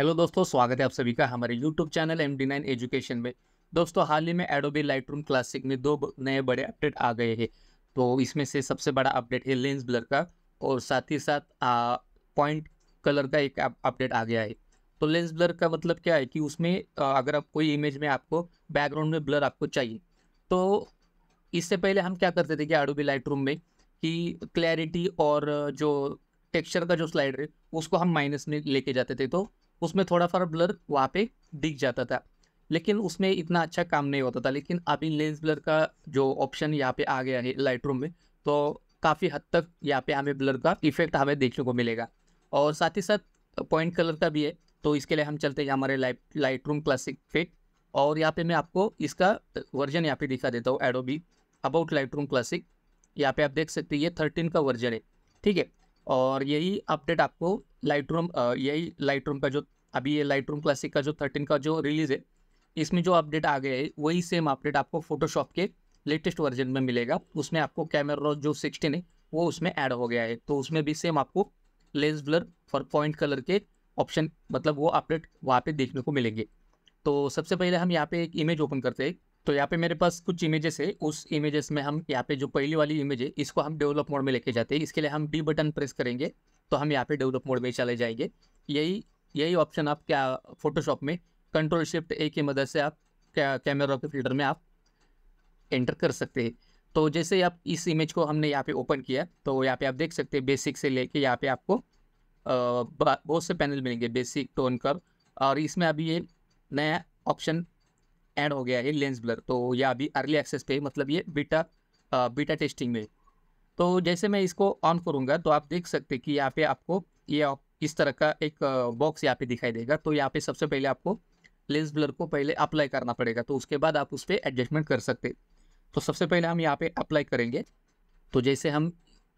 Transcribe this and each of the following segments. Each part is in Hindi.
हेलो दोस्तों स्वागत है आप सभी का हमारे YouTube channel M nine education में दोस्तों हाल ही में लाइट लाइटरूम क्लासिक में दो नए बड़े अपडेट आ गए हैं तो इसमें से सबसे बड़ा अपडेट है लेंस ब्लर का और साथ ही साथ पॉइंट कलर का एक अपडेट आ गया है तो लेंस ब्लर का मतलब क्या है कि उसमें आ, अगर आप कोई इमेज में आपको बैकग्राउंड में ब्लर आपको चाहिए तो इससे पहले हम क्या करते थे कि एडोबी लाइट में कि क्लैरिटी और जो टेक्सचर का जो स्लाइडर है उसको हम माइनस में लेके जाते थे तो उसमें थोड़ा फार ब्लर वहाँ पे दिख जाता था लेकिन उसमें इतना अच्छा काम नहीं होता था लेकिन अभी लेंस ब्लर का जो ऑप्शन यहाँ पे आ गया है लाइट में तो काफ़ी हद तक यहाँ पे हमें ब्लर का इफेक्ट हमें देखने को मिलेगा और साथ ही साथ पॉइंट कलर का भी है तो इसके लिए हम चलते हैं हमारे लाइट लाइट रूम क्लासिक फेट और यहाँ पे मैं आपको इसका वर्जन यहाँ पे दिखा देता हूँ Adobe about Lightroom classic यहाँ पे आप देख सकते हैं ये थर्टीन का वर्जन है ठीक है और यही अपडेट आपको लाइट रूम यही लाइट रूम का जो अभी ये लाइट रूम क्लासिक का जो थर्टीन का जो रिलीज़ है इसमें जो अपडेट आ गया है वही सेम अपडेट आपको फोटोशॉप के लेटेस्ट वर्जन में मिलेगा उसमें आपको कैमरा जो सिक्सटीन है वो उसमें ऐड हो गया है तो उसमें भी सेम आपको lens blur for point colour के ऑप्शन मतलब वो अपडेट वहाँ पे देखने को मिलेंगे तो सबसे पहले हम यहाँ पे एक इमेज ओपन करते हैं तो यहाँ पे मेरे पास कुछ इमेजेस है उस इमेजेस में हम यहाँ पे जो पहली वाली इमेज है इसको हम डेवलप मोड में लेके जाते हैं इसके लिए हम डी बटन प्रेस करेंगे तो हम यहाँ पे डेवलप मोड में चले जाएंगे यही यही ऑप्शन आप क्या फोटोशॉप में कंट्रोल शिफ्ट ए की मदद से आप क्या कैमरा के फिल्टर में आप एंटर कर सकते हैं तो जैसे आप इस इमेज को हमने यहाँ पे ओपन किया तो यहाँ पे आप देख सकते हैं बेसिक से लेके यहाँ पे आपको बहुत से पैनल मिलेंगे बेसिक टोन कर और इसमें अभी ये नया ऑप्शन ऐड हो गया है लेंस ब्लर तो यह अभी अर्ली एक्सेस पे मतलब ये बीटा बीटा टेस्टिंग में तो जैसे मैं इसको ऑन करूँगा तो आप देख सकते कि यहाँ पे आपको ये आप इस तरह का एक बॉक्स यहाँ पे दिखाई देगा तो यहाँ पे सबसे पहले आपको लेंस ब्लर को पहले अप्लाई करना पड़ेगा तो उसके बाद आप उस पर एडजस्टमेंट कर सकते तो सबसे पहले हम यहाँ पे अप्लाई करेंगे तो जैसे हम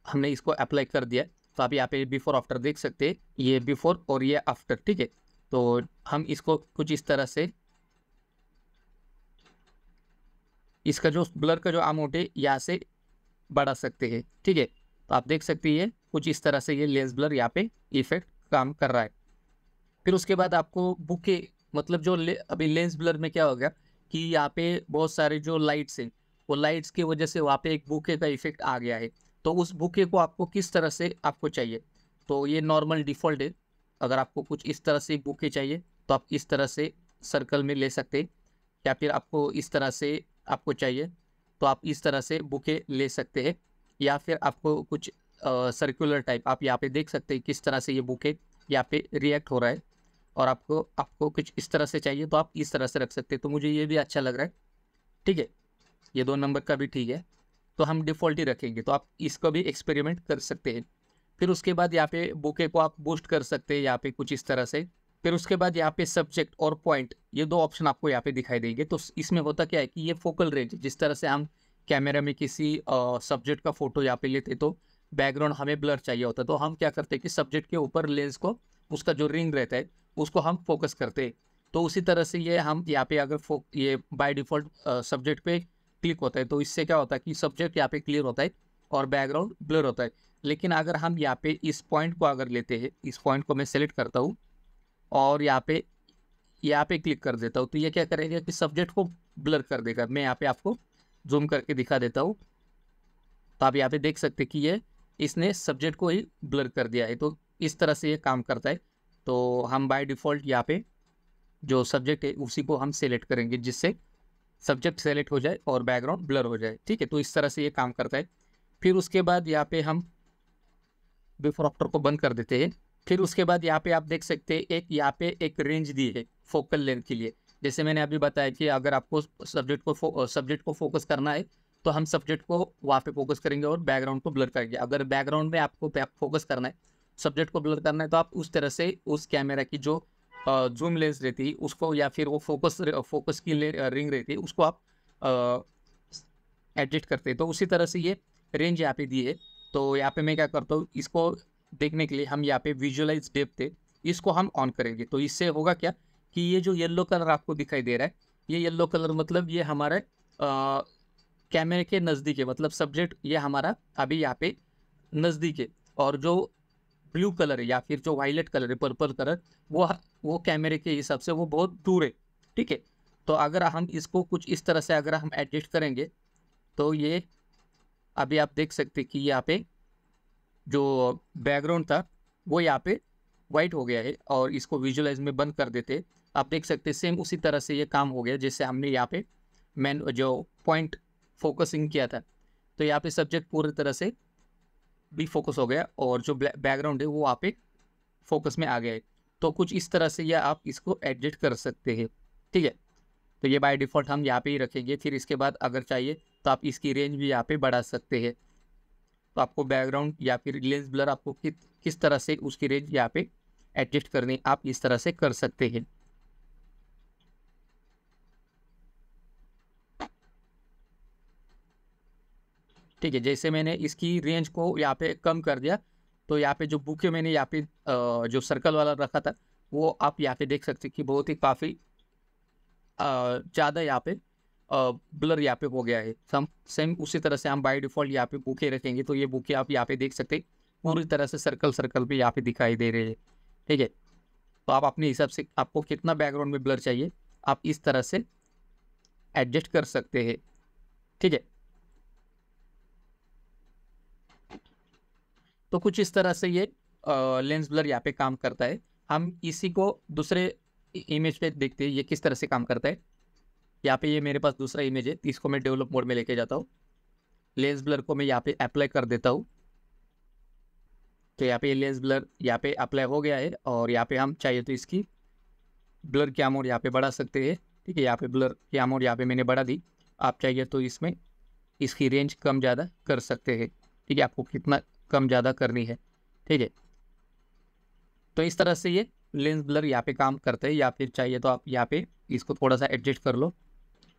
हमने इसको अप्लाई कर दिया तो आप यहाँ पे बिफोर आफ्टर देख सकते ये बिफोर और ये आफ्टर ठीक है तो हम इसको कुछ इस तरह से इसका जो ब्लर का जो अमाउंट है यहाँ से बढ़ा सकते हैं ठीक है तो आप देख सकते हैं कुछ इस तरह से ये लेंस ब्लर यहाँ पे इफेक्ट काम कर रहा है फिर उसके बाद आपको बुके मतलब जो ले, अभी लेंस ब्लर में क्या हो गया कि यहाँ पे बहुत सारे जो लाइट्स हैं वो लाइट्स की वजह से वहाँ पे एक बुके का इफेक्ट आ गया है तो उस बुके को आपको किस तरह से आपको चाहिए तो ये नॉर्मल डिफ़ॉल्ट है अगर आपको कुछ इस तरह से बुके चाहिए तो आप इस तरह से सर्कल में ले सकते या फिर आपको इस तरह से आपको चाहिए तो आप इस तरह से बुके ले सकते हैं या फिर आपको कुछ सर्कुलर टाइप आप यहाँ पे देख सकते हैं किस तरह से ये बुके यहाँ पे रिएक्ट हो रहा है और आपको आपको कुछ इस तरह से चाहिए तो आप इस तरह से रख सकते हैं तो मुझे ये भी अच्छा लग रहा है ठीक है ये दो नंबर का भी ठीक है तो हम डिफ़ॉल्ट ही रखेंगे तो आप इसको भी एक्सपेरिमेंट कर सकते हैं फिर उसके बाद यहाँ पे बुके को आप बूस्ट कर सकते हैं यहाँ पे कुछ इस तरह से फिर उसके बाद यहाँ पे सब्जेक्ट और पॉइंट ये दो ऑप्शन आपको यहाँ पे दिखाई देंगे तो इसमें होता क्या है कि ये फोकल रेंज जिस तरह से हम कैमरा में किसी सब्जेक्ट का फोटो यहाँ पे लेते तो बैकग्राउंड हमें ब्लर चाहिए होता तो हम क्या करते हैं कि सब्जेक्ट के ऊपर लेंस को उसका जो रिंग रहता है उसको हम फोकस करते तो उसी तरह से ये हम यहाँ पे अगर ये बाय डिफ़ॉल्ट सब्जेक्ट पे क्लिक होता है तो इससे क्या होता है कि सब्जेक्ट यहाँ पे क्लियर होता है और बैकग्राउंड ब्लर होता है लेकिन अगर हम यहाँ पे इस पॉइंट को अगर लेते हैं इस पॉइंट को मैं सेलेक्ट करता हूँ और यहाँ पे यहाँ पे क्लिक कर देता हूँ तो ये क्या करेगा कि सब्जेक्ट को ब्लर कर देगा मैं यहाँ पे आपको जूम करके दिखा देता हूँ तो आप यहाँ पे देख सकते कि ये इसने सब्जेक्ट को ही ब्लर कर दिया है तो इस तरह से ये काम करता है तो हम बाय डिफ़ॉल्ट यहाँ पे जो सब्जेक्ट है उसी को हम सेलेक्ट करेंगे जिससे सब्जेक्ट सेलेक्ट हो जाए और बैकग्राउंड ब्लर हो जाए ठीक है तो इस तरह से ये काम करता है फिर उसके बाद यहाँ पे हम बिफोर आफ्टर को बंद कर देते हैं फिर उसके बाद यहाँ पे आप देख सकते हैं एक यहाँ पे एक रेंज दी है फोकल लेंथ के लिए जैसे मैंने अभी बताया कि अगर आपको सब्जेक्ट को सब्जेक्ट को फोकस करना है तो हम सब्जेक्ट को वहाँ पे फोकस करेंगे और बैकग्राउंड को ब्लर करेंगे अगर बैकग्राउंड में आपको फोकस करना है सब्जेक्ट को ब्लर करना है तो आप उस तरह से उस कैमरा की जो जूम लेंस रहती है उसको या फिर वो फोकस फोकस की रिंग रहती है उसको आप एडजस्ट करते हैं तो उसी तरह से ये रेंज यहाँ पे दी है तो यहाँ पे मैं क्या करता हूँ इसको देखने के लिए हम यहाँ पे विजुअलाइज डेप थे इसको हम ऑन करेंगे तो इससे होगा क्या कि ये जो येल्लो कलर आपको दिखाई दे रहा है ये येल्लो कलर मतलब ये हमारे कैमरे के नज़दीक है मतलब सब्जेक्ट ये हमारा अभी यहाँ पे नज़दीक है और जो ब्लू कलर है या फिर जो वाइलेट कलर है पर्पल कलर वो वो कैमरे के हिसाब से वो बहुत दूर है ठीक है तो अगर हम इसको कुछ इस तरह से अगर हम एडजस्ट करेंगे तो ये अभी आप देख सकते कि यहाँ पे जो बैकग्राउंड था वो यहाँ पे वाइट हो गया है और इसको विजुलाइज में बंद कर देते आप देख सकते सेम उसी तरह से ये काम हो गया जैसे हमने यहाँ पे मैन जो पॉइंट फोकसिंग किया था तो यहाँ पे सब्जेक्ट पूरी तरह से भी फोकस हो गया और जो बैकग्राउंड है वो यहाँ पे फोकस में आ गया है तो कुछ इस तरह से यह आप इसको एडजस्ट कर सकते हैं ठीक है तो ये बाय डिफ़ॉल्ट हम यहाँ पे ही रखेंगे फिर इसके बाद अगर चाहिए तो आप इसकी रेंज भी यहाँ पे बढ़ा सकते हैं तो आपको बैकग्राउंड या फिर लेंस ब्लर आपको कि, किस तरह से उसकी रेंज यहाँ पे एडजस्ट करनी आप इस तरह से कर सकते हैं ठीक है जैसे मैंने इसकी रेंज को यहाँ पे कम कर दिया तो यहाँ पे जो बुक है मैंने यहाँ पे जो सर्कल वाला रखा था वो आप यहाँ पे देख सकते कि बहुत ही काफ़ी ज़्यादा यहाँ पे ब्लर यहाँ पे हो गया है तो हम सेम उसी तरह से हम बाय डिफॉल्ट यहाँ पे बुके रखेंगे तो ये बुके आप यहाँ पे देख सकते पूरी तरह से सर्कल सर्कल पे यहाँ पे दिखाई दे रहे हैं ठीक है तो आप अपने हिसाब से आपको कितना बैकग्राउंड में ब्लर चाहिए आप इस तरह से एडजस्ट कर सकते हैं ठीक है तो कुछ इस तरह से ये लेंस ब्लर यहाँ पे काम करता है हम इसी को दूसरे इमेज पे देखते हैं ये किस तरह से काम करता है यहाँ पे ये मेरे पास दूसरा इमेज है इसको मैं डेवलप मोड में लेके जाता हूँ लेंस ब्लर को मैं यहाँ पे अप्लाई कर देता हूँ तो यहाँ पे ये लेंस ब्लर यहाँ पे अप्लाई हो गया है और यहाँ पे हम चाहिए तो इसकी ब्लर की अमाउंट यहाँ पे बढ़ा सकते हैं ठीक है यहाँ पे ब्लर की अमाउंट यहाँ पे मैंने बढ़ा दी आप चाहिए तो इसमें इसकी रेंज कम ज़्यादा कर सकते हैं ठीक है आपको कितना कम ज़्यादा करनी है ठीक है तो इस तरह से ये लेंस ब्लर यहाँ पे काम करते हैं या फिर चाहिए तो आप यहाँ पे इसको थोड़ा सा एडजस्ट कर लो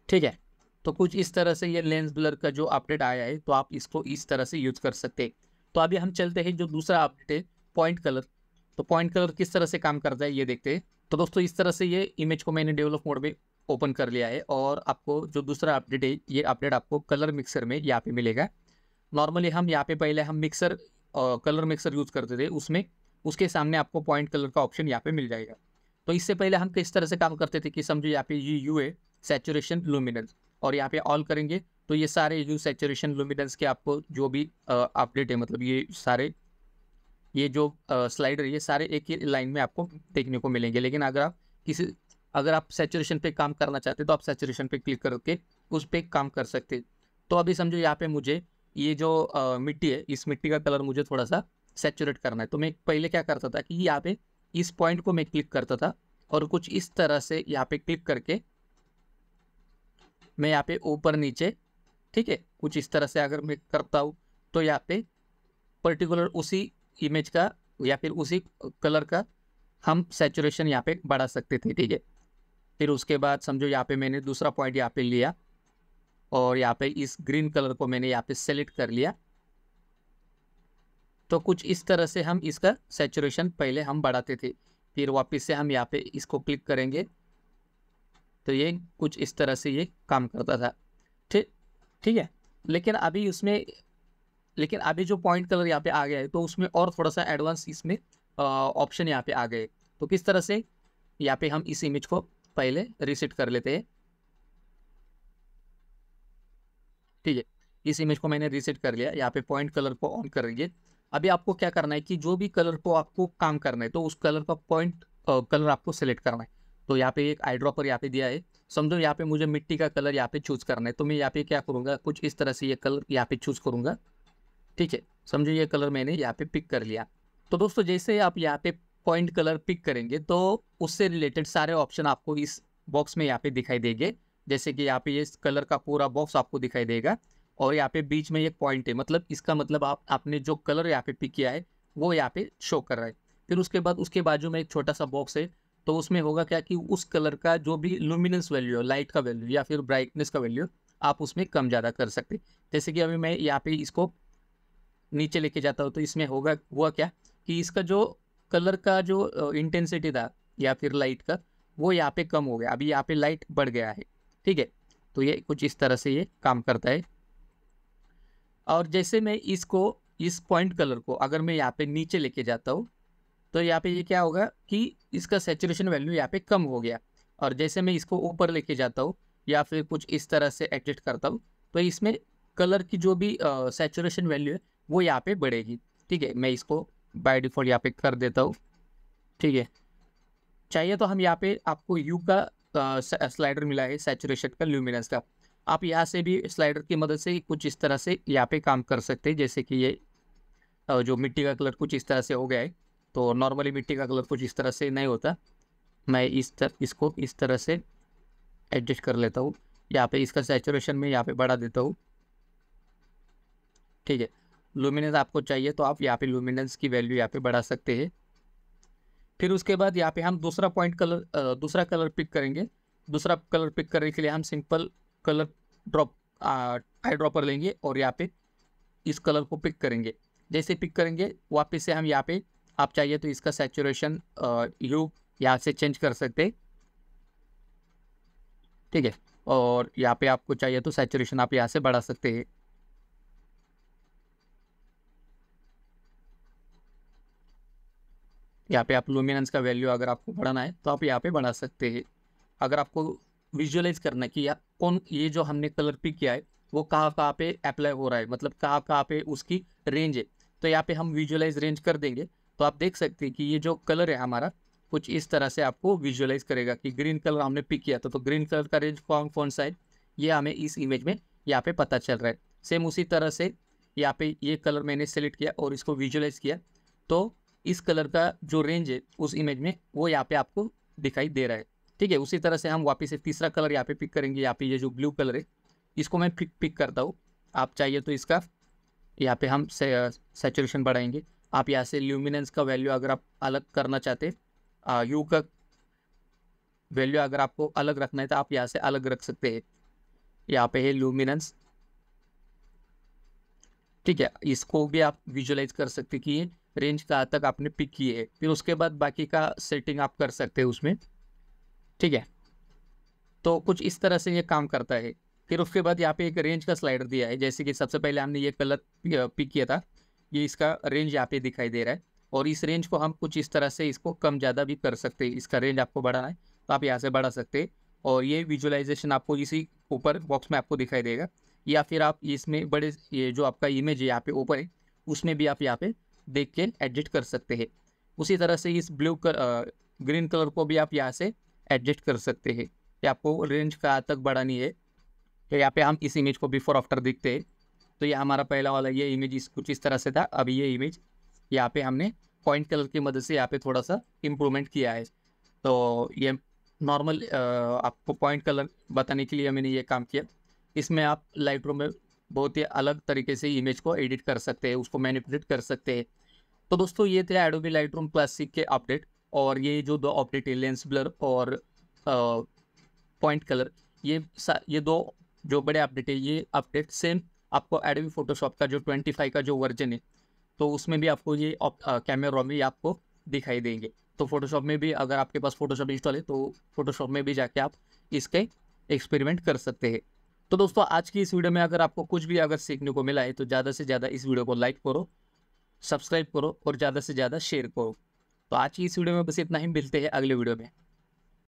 ठीक है तो कुछ इस तरह से ये लेंस ब्लर का जो अपडेट आया है तो आप इसको इस तरह से यूज कर सकते हैं तो अभी हम चलते हैं जो दूसरा अपडेट है पॉइंट कलर तो पॉइंट कलर किस तरह से काम करता है ये देखते हैं तो दोस्तों इस तरह से ये इमेज को मैंने डेवलप मोड में ओपन कर लिया है और आपको जो दूसरा अपडेट है ये अपडेट आपको कलर मिक्सर में यहाँ पे मिलेगा नॉर्मली हम यहाँ पे पहले हम मिक्सर कलर मिक्सर यूज़ करते थे उसमें उसके सामने आपको पॉइंट कलर का ऑप्शन यहाँ पे मिल जाएगा तो इससे पहले हम किस तरह से काम करते थे कि समझो यहाँ पे ये यू है सेचुरेशन लुमिनेंस और यहाँ पे ऑल करेंगे तो ये सारे जो सेचुरेशन लुमिनेंस के आपको जो भी अपडेट है मतलब ये सारे ये जो स्लाइडर ये सारे एक ही लाइन में आपको देखने को मिलेंगे लेकिन अगर आप किसी अगर आप सेचुरेशन पे काम करना चाहते तो आप सेचुरेशन पे क्लिक करके उस पर काम कर सकते तो अभी समझो यहाँ पे मुझे ये जो आ, मिट्टी है इस मिट्टी का कलर मुझे थोड़ा सा सेचुरेट करना है तो मैं पहले क्या करता था कि यहाँ पे इस पॉइंट को मैं क्लिक करता था और कुछ इस तरह से यहाँ पे क्लिक करके मैं यहाँ पे ऊपर नीचे ठीक है कुछ इस तरह से अगर मैं करता हूँ तो यहाँ पे पर्टिकुलर उसी इमेज का या फिर उसी कलर का हम सेचुरेशन यहाँ पे बढ़ा सकते थे ठीक है फिर उसके बाद समझो यहाँ पे मैंने दूसरा पॉइंट यहाँ पे लिया और यहाँ पे इस ग्रीन कलर को मैंने यहाँ पे सेलेक्ट कर लिया तो कुछ इस तरह से हम इसका सेचुरेशन पहले हम बढ़ाते थे फिर वापस से हम यहाँ पे इसको क्लिक करेंगे तो ये कुछ इस तरह से ये काम करता था ठीक ठीक है लेकिन अभी उसमें लेकिन अभी जो पॉइंट कलर यहाँ पे आ गया है तो उसमें और थोड़ा सा एडवांस इसमें ऑप्शन यहाँ पे आ गए तो किस तरह से यहाँ पे हम इस इमेज को पहले रिसेट कर लेते हैं ठीक है इस इमेज को मैंने रिसेट कर लिया यहाँ पे पॉइंट कलर को ऑन कर लीजिए अभी आपको क्या करना है कि जो भी कलर को आपको काम करना है तो उस कलर का पॉइंट कलर आपको सेलेक्ट करना है तो यहाँ पे एक आई ड्रॉपर यहाँ पे दिया है समझो यहाँ पे मुझे मिट्टी का कलर यहाँ पे चूज़ करना है तो मैं यहाँ पे क्या करूँगा कुछ इस तरह से ये कलर यहाँ पे चूज़ करूँगा ठीक है समझो ये कलर मैंने यहाँ पे पिक कर लिया तो दोस्तों जैसे आप यहाँ पे पॉइंट कलर पिक करेंगे तो उससे रिलेटेड सारे ऑप्शन आपको इस बॉक्स में यहाँ पे दिखाई देंगे जैसे कि यहाँ पे ये कलर का पूरा बॉक्स आपको दिखाई देगा और यहाँ पे बीच में एक पॉइंट है मतलब इसका मतलब आप आपने जो कलर यहाँ पे पिक किया है वो यहाँ पे शो कर रहा है फिर उसके बाद उसके बाजू में एक छोटा सा बॉक्स है तो उसमें होगा क्या कि उस कलर का जो भी लुमिनेंस वैल्यू है लाइट का वैल्यू या फिर ब्राइटनेस का वैल्यू आप उसमें कम ज़्यादा कर सकते जैसे कि अभी मैं यहाँ पे इसको नीचे लेके जाता हूँ तो इसमें होगा हुआ क्या कि इसका जो कलर का जो इंटेंसिटी था या फिर लाइट का वो यहाँ पे कम हो गया अभी यहाँ पे लाइट बढ़ गया है ठीक है तो ये कुछ इस तरह से ये काम करता है और जैसे मैं इसको इस पॉइंट कलर को अगर मैं यहाँ पे नीचे लेके जाता हूँ तो यहाँ पे ये क्या होगा कि इसका सेचुरेशन वैल्यू यहाँ पे कम हो गया और जैसे मैं इसको ऊपर लेके जाता हूँ या फिर कुछ इस तरह से एडजस्ट करता हूँ तो इसमें कलर की जो भी सेचुरेशन वैल्यू है वो यहाँ पे बढ़ेगी ठीक है मैं इसको बाय डिफ़ॉल्ट यहाँ पे कर देता हूँ ठीक है चाहिए तो हम यहाँ पे आपको यू का स्लाइडर मिला है सेचुरेशन का ल्यूमिनस का आप यहाँ से भी स्लाइडर की मदद से कुछ इस तरह से यहाँ पे काम कर सकते हैं जैसे कि ये जो मिट्टी का कलर कुछ इस तरह से हो गया है तो नॉर्मली मिट्टी का कलर कुछ इस तरह से नहीं होता मैं इस तर इसको इस तरह से एडजस्ट कर लेता हूँ यहाँ पे इसका सेचुरेशन में यहाँ पे बढ़ा देता हूँ ठीक है लुमिनेंस आपको चाहिए तो आप यहाँ पे लुमिनेंस की वैल्यू यहाँ पे बढ़ा सकते हैं फिर उसके बाद यहाँ पे हम दूसरा पॉइंट कलर दूसरा कलर पिक करेंगे दूसरा कलर पिक करने के लिए हम simple colour drop eye dropper लेंगे और यहाँ पे इस कलर को पिक करेंगे जैसे पिक करेंगे वापस से हम यहाँ पे आप चाहिए तो इसका सेचुरेशन यू यहाँ से चेंज कर सकते ठीक है और यहाँ पे आपको चाहिए तो सेचुरेशन आप यहाँ से बढ़ा सकते हैं यहाँ पे आप लुमिनेंस का वैल्यू अगर आपको बढ़ाना है तो आप यहाँ पे बढ़ा सकते हैं अगर आपको विजुअलाइज करना है कि या कौन ये जो हमने कलर पिक किया है वो कहाँ कहाँ पे अप्लाई हो रहा है मतलब कहाँ कहाँ पे उसकी रेंज है तो यहाँ पे हम विजुअलाइज रेंज कर देंगे तो आप देख सकते हैं कि ये जो कलर है हमारा कुछ इस तरह से आपको विजुअलाइज करेगा कि ग्रीन कलर हमने पिक किया था तो ग्रीन कलर का रेंज कौन कौन सा है ये हमें इस इमेज में यहाँ पे पता चल रहा है सेम उसी तरह से यहाँ पे ये कलर मैंने सेलेक्ट किया और इसको विजुअलाइज किया तो इस कलर का जो रेंज है उस इमेज में वो यहाँ पे आपको दिखाई दे रहा है ठीक है उसी तरह से हम वापस से तीसरा कलर यहाँ पे पिक करेंगे यहाँ पे ये जो ब्लू कलर है इसको मैं पिक पिक करता हूँ आप चाहिए तो इसका यहाँ पे हम सेचुरेशन बढ़ाएंगे आप यहाँ से ल्यूमिनेंस का वैल्यू अगर आप अलग करना चाहते यू का वैल्यू अगर आपको अलग रखना है तो आप यहाँ से अलग रख सकते हैं यहाँ पे है ल्यूमिनेंस ठीक है इसको भी आप विजुलाइज कर सकते कि ये रेंज कहाँ तक आपने पिक की है फिर उसके बाद बाकी का सेटिंग आप कर सकते हैं उसमें ठीक है तो कुछ इस तरह से ये काम करता है फिर उसके बाद यहाँ पे एक रेंज का स्लाइडर दिया है जैसे कि सबसे पहले हमने ये कलर पिक किया था ये इसका रेंज यहाँ पे दिखाई दे रहा है और इस रेंज को हम कुछ इस तरह से इसको कम ज़्यादा भी कर सकते हैं इसका रेंज आपको बढ़ाना है तो आप यहाँ से बढ़ा सकते हैं और ये विजुअलाइजेशन आपको इसी ऊपर बॉक्स में आपको दिखाई देगा या फिर आप इसमें बड़े ये जो आपका इमेज है यहाँ पे ऊपर है उसमें भी आप यहाँ पे देख के एडजस्ट कर सकते हैं उसी तरह से इस ब्लू कलर ग्रीन कलर को भी आप यहाँ से एडजस्ट कर सकते हैं आपको रेंज कहाँ तक बढ़ानी है तो यहाँ पे हम इस इमेज को बिफोर आफ्टर देखते हैं तो ये हमारा पहला वाला ये इमेज इस कुछ इस तरह से था अभी ये इमेज यहाँ पे हमने पॉइंट कलर की मदद से यहाँ पे थोड़ा सा इम्प्रूवमेंट किया है तो ये नॉर्मल आपको पॉइंट कलर बताने के लिए मैंने ये काम किया इसमें आप लाइट में बहुत ही अलग तरीके से इमेज को एडिट कर सकते हैं उसको मैनिपुलेट कर सकते हैं तो दोस्तों ये थे एडोबी लाइट रूम क्लासिक के अपडेट और ये जो दो अपडेट है लेंस ब्लर और पॉइंट कलर ये ये दो जो बड़े अपडेट है ये अपडेट सेम आपको एडवी फोटोशॉप का जो ट्वेंटी फाइव का जो वर्जन है तो उसमें भी आपको ये कैमरा भी आपको दिखाई देंगे तो फोटोशॉप में भी अगर आपके पास फोटोशॉप इंस्टॉल है तो फोटोशॉप में भी जाके आप इसके एक्सपेरिमेंट कर सकते हैं तो दोस्तों आज की इस वीडियो में अगर आपको कुछ भी अगर सीखने को मिला है तो ज़्यादा से ज़्यादा इस वीडियो को लाइक करो सब्सक्राइब करो और ज़्यादा से ज़्यादा शेयर करो तो आज की इस वीडियो में बस इतना ही मिलते हैं अगले वीडियो में